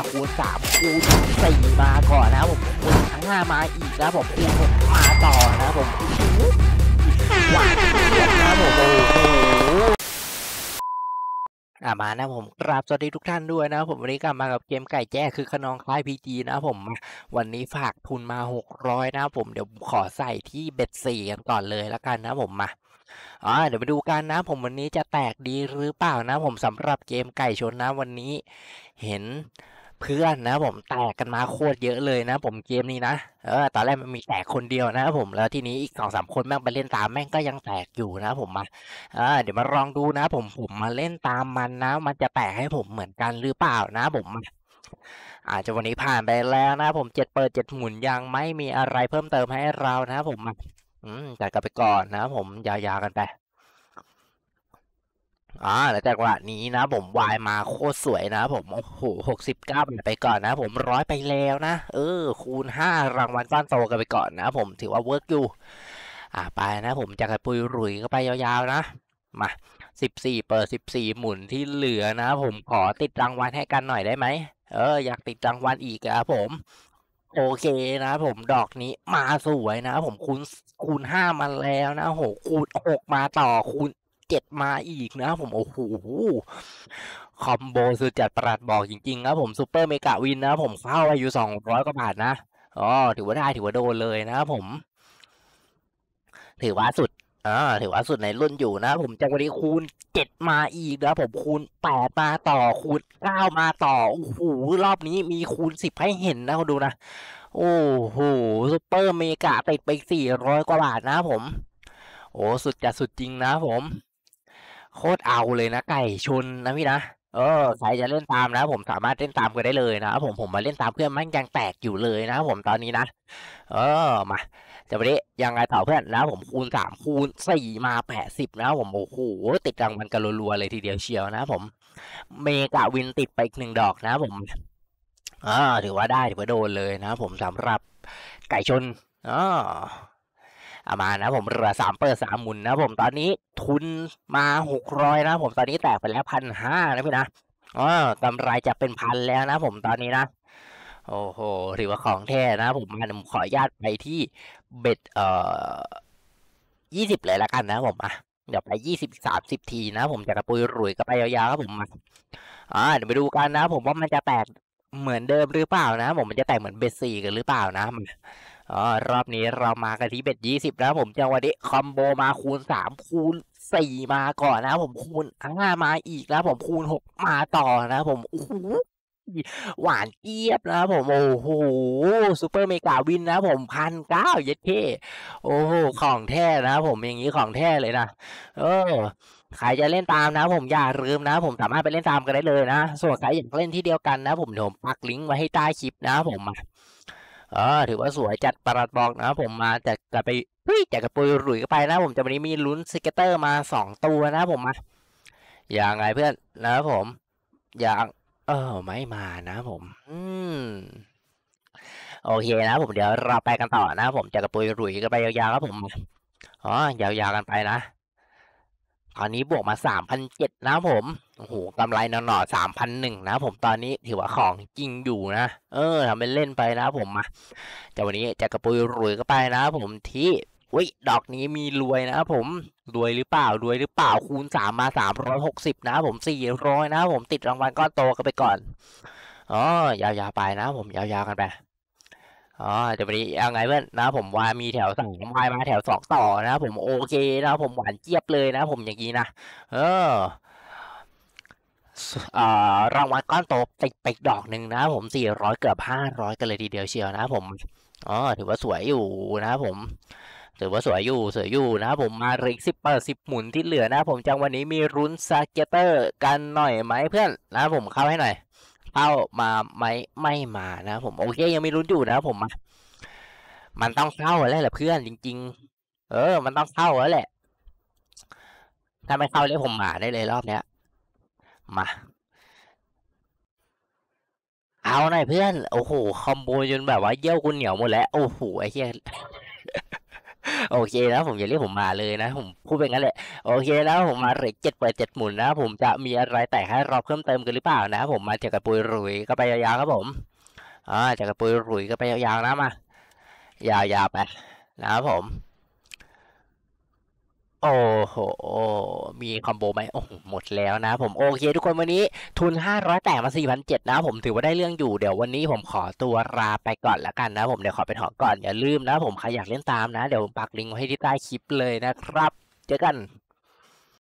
อคูสามคูสี่มาก่อนนะผมคูงห้ามาอีกนะผมคูหกมาต่อนะผมหวานนะผมโอ้โหอ่ามานะผมกราบสวัสดีทุกท่านด้วยนะผมวันนี้กลับมากับเกมไก่แจ้ คือขนองคล้ายพีจีนะผม วันนี้ฝากทุนมาหกร้อยนะผมเดี๋ยวขอใส่ที่เบ็ดสี่กันก่อนเลยละกันนะผมมาอ๋อเดี๋ยวมาดูกันนะ ผมวันนี้จะแตกดีหรือเปล่านะผมสำหรับเกมไก่ชนนะวันนี้เห็นเพื่อนนะผมแตกกันมาโคตรเยอะเลยนะ ผมเกมนี้นะเออตอนแรกมันมีแตกคนเดียวนะผมแล้วทีนี้อีกสองสามคนแม่งไปเล่นตามแม่งก็ยังแตกอยู่นะผมมาเออเดี๋ยวมาลองดูนะ ผมผมมาเล่นตามมันนะ มันจะแตกให้ผมเหมือนกันหรือเปล่านะผมอาจจะวันนี้ผ่านไปแล้วนะผมเจ็ดเปิดเจ็ดหมุนยังไม่มีอะไรเพิ่มเติมให้เรานะผมอืมจัดกันไปก่อนนะ ผมยาวๆกันไปอ่าแล้วจากวันี้นะ ผมวายมาโคตรสวยนะ ผมโอ้โหหกสิบเก้าไปก่อนนะ ผมร้อยไปแล้วนะเออ คูณห้ารางวัลก้อนโตกันไปก่อนนะ ผมถือว่าเวิร์กอยู่ อ่าไปนะ ผมจะกระปุยรุยก็ไปยาวๆนะ มาสิบสี่เปิดสิบสี่หมุนที่เหลือนะ ผมขอติดรางวัลให้กัน หน่อยได้ไหมเออ อยากติดรางวัลอีกอะผม โอเคนะผมดอกนี้มาสวยนะ ผมคูณคูณห้ามาแล้วนะโหคูณหกมาต่อคูณเจ็ดมาอีกนะผมโอ้โหคอมโบสุดจัดประหลาดบอกจริงๆครับผมซูเปอร์เมกะวินนะผมเข้าไปอยู่สองร้อยกว่าบาทนะอ๋อถือว่าได้ถือว่าโดนเลยนะครับผม ถือว่าสุดอ่าถือว่าสุดในรุ่นอยู่นะผมจากวันนี้คูณเจ็ดมาอีกนะผมคูณแปดมาต่อคูณเก้ามาต่อโอ้โหรอบนี้มีคูณสิบให้เห็นนะคุณดูนะโอ้โหซูเปอร์เมกะติดไปสี่ร้อยกว่าบาทนะผม โอ้ สุดจะสุดจริงนะผมโคตรเอาเลยนะไก่ชนนะพี่นะ เออใครจะเล่นตามนะผมสามารถเล่นตามกันได้เลยนะผมผมมาเล่นตามเพื่อนมันยังแตกอยู่เลยนะผมตอนนี้นะ เออมาจะไปด้ยังไงต่อเพื่อนนะผมคูณสามคูณสี่มาแปดสิบนะผมโอ้โหติดรางวัลกันรัวๆเลยทีเดียวเชียวนะผม เมกาวินติดไปอีกหนึ่งดอกนะผมอ่าถือว่าได้ถือว่าโดนเลยนะผมสำหรับไก่ชนอ่าอามานะผมเหลือสามเปิดสามหมุน นะผมตอนนี้ทุนมาหกร้อยนะผมตอนนี้แตกไปแล้วพันห้านะพี่นะอ๋อกำไรจะเป็นพันแล้วนะผมตอนนี้นะ โอ้โหหรือว่าของแท้นะผมมาผมขออนุญาตไปที่เบ็ด เอ่อยี่สิบเลยละกันนะผมอ่ะเดี๋ยวไปยี่สิบสามสิบทีนะผมจะกระปุยรวยก็ไปยาวๆครับผมมาอ่าเดี๋ยวไปดูกันนะผมว่ามันจะแตกเหมือนเดิมหรือเปล่านะผมมันจะแตกเหมือนเบสซี่กันหรือเปล่านะอรอบนี้เรามากันที่เบ็ดยี่สิบนะผมจังหวะนี้คอมโบมาคูณสามคูณสี่มาก่อนนะผมคูณห้ามาอีกนะผมคูณหกมาต่อนะผมโอ้หหวานเลียบนะผมโอ้โหซูเปอร์เมกาวินนะผมพันเก้าเย็ดเท่โอ้โหของแท้นะผมอย่างนี้ของแท้เลยนะเออใครจะเล่นตามนะผมอย่าลืมนะผมสามารถไปเล่นตามกันได้เลยนะส่วนใครอยากเล่นที่เดียวกันนะผมเดี๋ยวปักลิงก์ไว้ให้ใต้คลิปนะผมมาออถือว่าสวยจัดประหลัดบอกนะผมมาจากะไปเฮ้ยจะกกระปุยหลุยกไปนะผมจะวันนี้มีลุ้นสเกตเตอร์มาสองตัวนะผมมาอย่างไรเพื่อนนะผมอย่างเออไม่มานะผม อืม โอเคนะผมเดี๋ยวเราไปกันต่อนะผมจะกกระปุยหลุยก็ไปยาวๆครับผมอ๋อยาวๆกันไปนะตอนนี้บวกมาสามพันเจ็ดนะผม โอ้โหกำไรหน่อสามพันหนึ่งนะผม ตอนนี้ถือว่าของจริงอยู่นะ เออทำเป็นเล่นไปนะผม มาจากวันนี้จะกระปุยรวยก็ไปนะผมที่วิดอกนี้มีรวยนะผม รวยหรือเปล่า รวยหรือเปล่า คูณสามมาสามร้อยหกสิบนะผมสี่ร้อยนะผมติดรางวัลก้อนโตกันไปก่อนอ๋อยาวๆไปนะผม ยาวๆกันไปอ๋อเดี๋ยววันนี้เอาไงเพื่อนนะ ผมวายมีแถวสองวายมาแถวสองต่อนะผมโอเค นะผมหวานเจี๊ยบเลยนะผมอย่างนี้นะ เออเออ่รางวัลก้อนโตติดไปดอกหนึ่งนะผมสี่ร้อยเกือบห้าร้อยกันเลยทีเดียวเชียว นะผมอ๋อถือว่าสวยอยู่นะผม ถือว่าสวยอยู่สวยอยู่นะผมมาเร็กสิบเปอร์สิบหมุนที่เหลือนะ ผมจังวันนี้มีรุนซาเกเตอร์ กันหน่อยไหมเพื่อน นะ ผมเข้าให้หน่อยเป้ามาไหมไม่มานะผม โอเคยังไม่รู้อยู่นะผมมันต้องเข้าแล้วแหละเพื่อน จริง ๆ เออมันต้องเข้าแล้วแหละถ้าไม่เข้าเลยผมมาได้เลยรอบเนี้ย มา เอาหน่อยเพื่อน โอ้โหคอมโบจนแบบว่าเยี่ยวกูเหนียวหมดแล้วโอ้โหไอ้เหี้ยโอเคนะผมอย่าเรียกผมมาเลยนะผม พูดเป็นงั้นแหละโอเคนะผมมาเรกเจ็ดเปิดเจ็ดหมุนนะผมจะมีอะไรแต่ให้เราเพิ่มเติมกันหรือเปล่านะ ผมมาจากกระปุยรุยก็ไปยาวๆครับผมอ่าจากกระปุยรุยก็ไปยาวๆนะมายาวๆไปนะครับผมโอ้โห มีคอมโบไหม โอ้โห หมดแล้วนะผมโอเคทุกคนวันนี้ทุน 500แตกมา4,007นะผมถือว่าได้เรื่องอยู่ เดี๋ยววันนี้ผมขอตัวลาไปก่อนละกันนะผมเดี๋ยวขอไปถอนก่อนอย่าลืมนะผมใครอยากเล่นตามนะ เดี๋ยวปักลิงก์ไว้ที่ใต้คลิปเลยนะครับ เจอกัน